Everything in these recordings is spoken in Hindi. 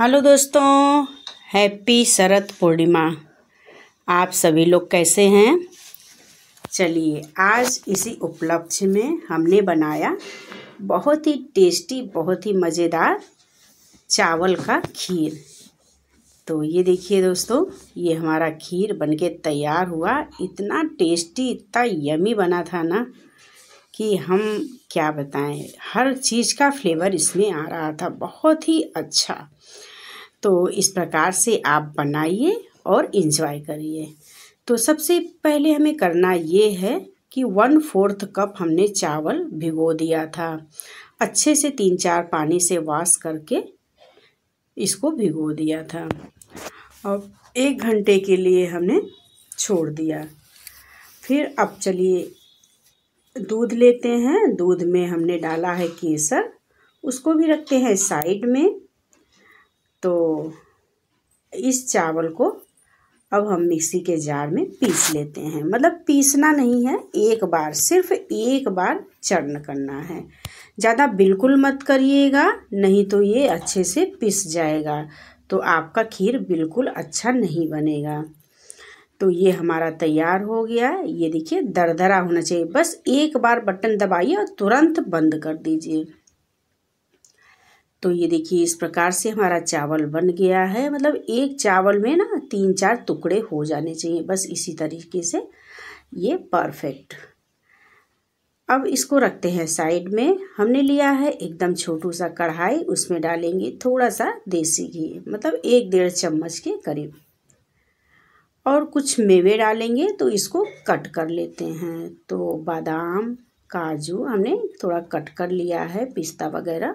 हेलो दोस्तों हैप्पी शरद पूर्णिमा आप सभी लोग कैसे हैं चलिए आज इसी उपलक्ष्य में हमने बनाया बहुत ही टेस्टी बहुत ही मज़ेदार चावल का खीर तो ये देखिए दोस्तों ये हमारा खीर बनके तैयार हुआ इतना टेस्टी इतना यमी बना था ना कि हम क्या बताएं हर चीज़ का फ्लेवर इसमें आ रहा था बहुत ही अच्छा तो इस प्रकार से आप बनाइए और इंजॉय करिए तो सबसे पहले हमें करना ये है कि वन फोर्थ कप हमने चावल भिगो दिया था अच्छे से तीन चार पानी से वाश करके इसको भिगो दिया था और एक घंटे के लिए हमने छोड़ दिया फिर अब चलिए दूध लेते हैं दूध में हमने डाला है केसर उसको भी रखते हैं साइड में तो इस चावल को अब हम मिक्सी के जार में पीस लेते हैं मतलब पीसना नहीं है एक बार सिर्फ एक बार चरण करना है ज़्यादा बिल्कुल मत करिएगा नहीं तो ये अच्छे से पीस जाएगा तो आपका खीर बिल्कुल अच्छा नहीं बनेगा तो ये हमारा तैयार हो गया ये देखिए दरदरा होना चाहिए बस एक बार बटन दबाइए और तुरंत बंद कर दीजिए तो ये देखिए इस प्रकार से हमारा चावल बन गया है मतलब एक चावल में ना तीन चार टुकड़े हो जाने चाहिए बस इसी तरीके से ये परफेक्ट अब इसको रखते हैं साइड में हमने लिया है एकदम छोटू सा कढ़ाई उसमें डालेंगे थोड़ा सा देसी घी मतलब एक डेढ़ चम्मच के करीब और कुछ मेवे डालेंगे तो इसको कट कर लेते हैं तो बादाम काजू हमने थोड़ा कट कर लिया है पिस्ता वगैरह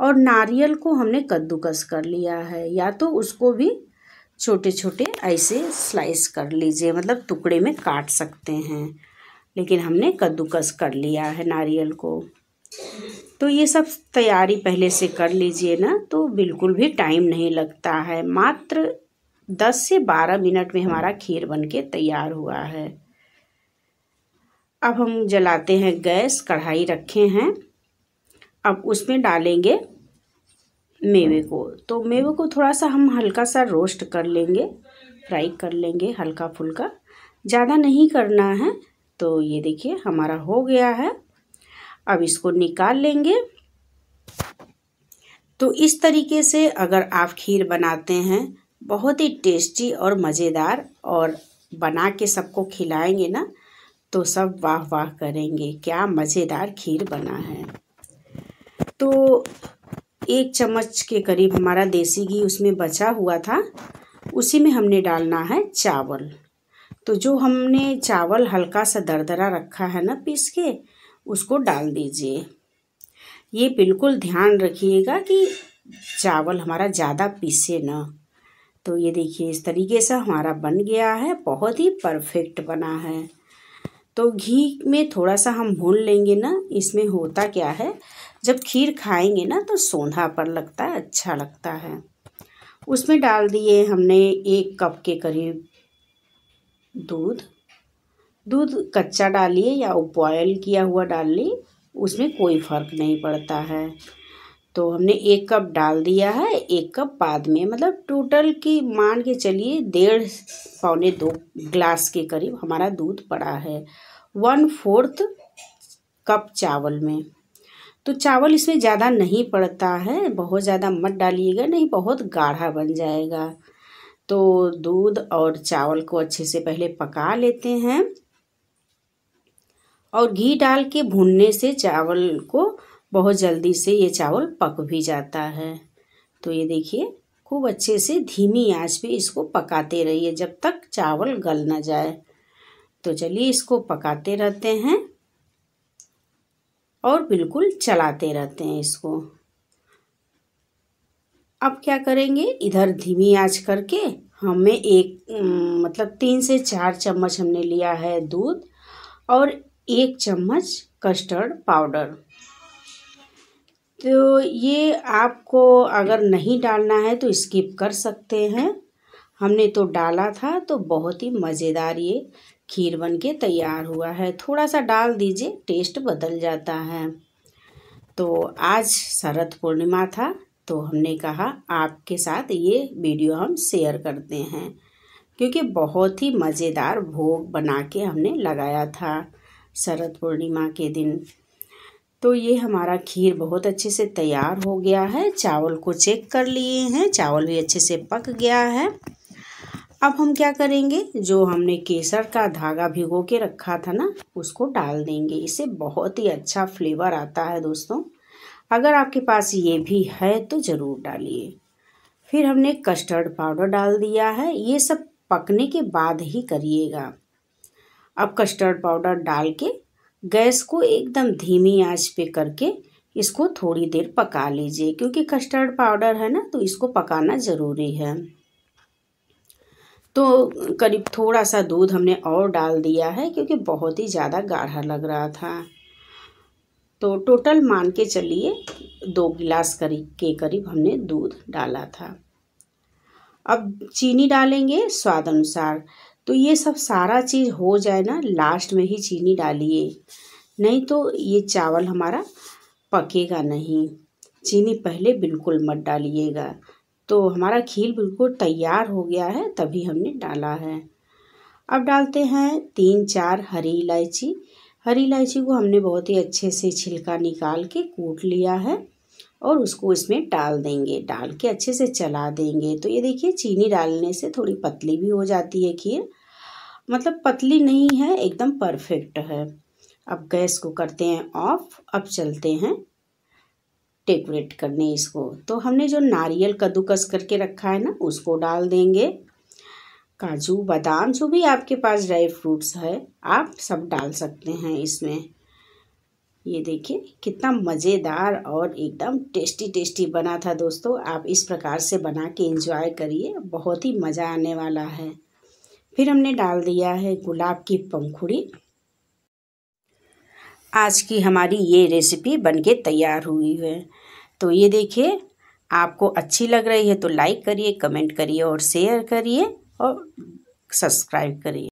और नारियल को हमने कद्दूकस कर लिया है या तो उसको भी छोटे छोटे ऐसे स्लाइस कर लीजिए मतलब टुकड़े में काट सकते हैं लेकिन हमने कद्दूकस कर लिया है नारियल को तो ये सब तैयारी पहले से कर लीजिए ना तो बिल्कुल भी टाइम नहीं लगता है मात्र दस से बारह मिनट में हमारा खीर बनके तैयार हुआ है अब हम जलाते हैं गैस कढ़ाई रखे हैं अब उसमें डालेंगे मेवे हाँ। को तो मेवे को थोड़ा सा हम हल्का सा रोस्ट कर लेंगे फ्राई कर लेंगे हल्का फुल्का ज़्यादा नहीं करना है तो ये देखिए हमारा हो गया है अब इसको निकाल लेंगे तो इस तरीके से अगर आप खीर बनाते हैं बहुत ही टेस्टी और मज़ेदार और बना के सबको खिलाएंगे ना तो सब वाह वाह करेंगे क्या मज़ेदार खीर बना है तो एक चम्मच के करीब हमारा देसी घी उसमें बचा हुआ था उसी में हमने डालना है चावल तो जो हमने चावल हल्का सा दरदरा रखा है ना पीस के उसको डाल दीजिए ये बिल्कुल ध्यान रखिएगा कि चावल हमारा ज़्यादा पीसे ना तो ये देखिए इस तरीके से हमारा बन गया है बहुत ही परफेक्ट बना है तो घी में थोड़ा सा हम भून लेंगे ना इसमें होता क्या है जब खीर खाएंगे ना तो सोंधा पर लगता है अच्छा लगता है उसमें डाल दिए हमने एक कप के करीब दूध दूध कच्चा डालिए या बॉयल किया हुआ डाल ली उसमें कोई फ़र्क नहीं पड़ता है तो हमने एक कप डाल दिया है एक कप बाद में मतलब टोटल की मान के चलिए डेढ़ पौने दो ग्लास के करीब हमारा दूध पड़ा है वन फोर्थ कप चावल में तो चावल इसमें ज़्यादा नहीं पड़ता है बहुत ज़्यादा मत डालिएगा नहीं बहुत गाढ़ा बन जाएगा तो दूध और चावल को अच्छे से पहले पका लेते हैं और घी डाल के भूनने से चावल को बहुत जल्दी से ये चावल पक भी जाता है तो ये देखिए खूब अच्छे से धीमी आंच पे इसको पकाते रहिए जब तक चावल गल ना जाए तो चलिए इसको पकाते रहते हैं और बिल्कुल चलाते रहते हैं इसको अब क्या करेंगे इधर धीमी आंच करके हमें एक मतलब तीन से चार चम्मच हमने लिया है दूध और एक चम्मच कस्टर्ड पाउडर तो ये आपको अगर नहीं डालना है तो स्किप कर सकते हैं हमने तो डाला था तो बहुत ही मज़ेदार ये खीर बन के तैयार हुआ है थोड़ा सा डाल दीजिए टेस्ट बदल जाता है तो आज शरद पूर्णिमा था तो हमने कहा आपके साथ ये वीडियो हम शेयर करते हैं क्योंकि बहुत ही मज़ेदार भोग बना के हमने लगाया था शरद पूर्णिमा के दिन तो ये हमारा खीर बहुत अच्छे से तैयार हो गया है चावल को चेक कर लिए हैं चावल भी अच्छे से पक गया है अब हम क्या करेंगे जो हमने केसर का धागा भिगो के रखा था ना उसको डाल देंगे इसे बहुत ही अच्छा फ्लेवर आता है दोस्तों अगर आपके पास ये भी है तो ज़रूर डालिए फिर हमने कस्टर्ड पाउडर डाल दिया है ये सब पकने के बाद ही करिएगा अब कस्टर्ड पाउडर डाल के गैस को एकदम धीमी आंच पे करके इसको थोड़ी देर पका लीजिए क्योंकि कस्टर्ड पाउडर है ना तो इसको पकाना ज़रूरी है तो करीब थोड़ा सा दूध हमने और डाल दिया है क्योंकि बहुत ही ज़्यादा गाढ़ा लग रहा था तो टोटल मान के चलिए दो गिलास करीब के करीब हमने दूध डाला था अब चीनी डालेंगे स्वाद अनुसार तो ये सब सारा चीज़ हो जाए ना लास्ट में ही चीनी डालिए नहीं तो ये चावल हमारा पकेगा नहीं चीनी पहले बिल्कुल मत डालिएगा तो हमारा खीर बिल्कुल तैयार हो गया है तभी हमने डाला है अब डालते हैं तीन चार हरी इलायची हरी इलायची को हमने बहुत ही अच्छे से छिलका निकाल के कूट लिया है और उसको इसमें डाल देंगे डाल के अच्छे से चला देंगे तो ये देखिए चीनी डालने से थोड़ी पतली भी हो जाती है खीर मतलब पतली नहीं है एकदम परफेक्ट है अब गैस को करते हैं ऑफ अब चलते हैं डेकोरेट करने इसको तो हमने जो नारियल कद्दूकस करके रखा है ना उसको डाल देंगे काजू बादाम जो भी आपके पास ड्राई फ्रूट्स है आप सब डाल सकते हैं इसमें ये देखिए कितना मज़ेदार और एकदम टेस्टी टेस्टी बना था दोस्तों आप इस प्रकार से बना के इंजॉय करिए बहुत ही मज़ा आने वाला है फिर हमने डाल दिया है गुलाब की पंखुड़ी आज की हमारी ये रेसिपी बनके तैयार हुई है तो ये देखिए आपको अच्छी लग रही है तो लाइक करिए कमेंट करिए और शेयर करिए और सब्सक्राइब करिए